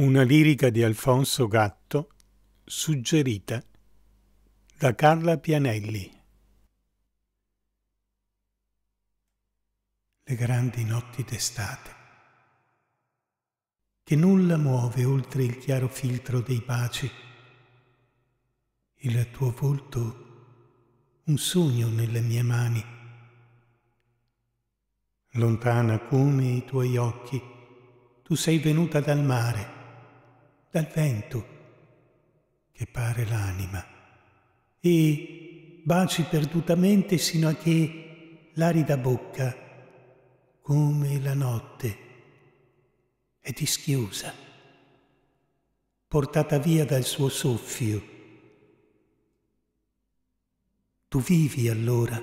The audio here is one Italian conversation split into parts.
Una lirica di Alfonso Gatto suggerita da Carla Pianelli. Le grandi notti d'estate, che nulla muove oltre il chiaro filtro dei baci. Il tuo volto, un sogno nelle mie mani, lontana come i tuoi occhi, tu sei venuta dal mare dal vento che pare l'anima e baci perdutamente sino a che l'arida bocca, come la notte, è dischiusa, portata via dal suo soffio. Tu vivi allora,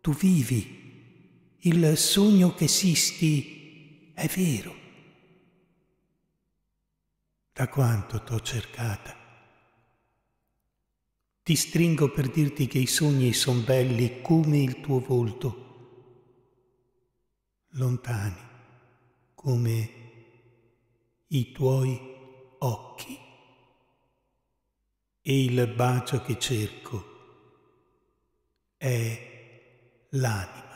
tu vivi, il sogno che esisti è vero da quanto t'ho cercata. Ti stringo per dirti che i sogni son belli come il tuo volto, lontani come i tuoi occhi. E il bacio che cerco è l'anima.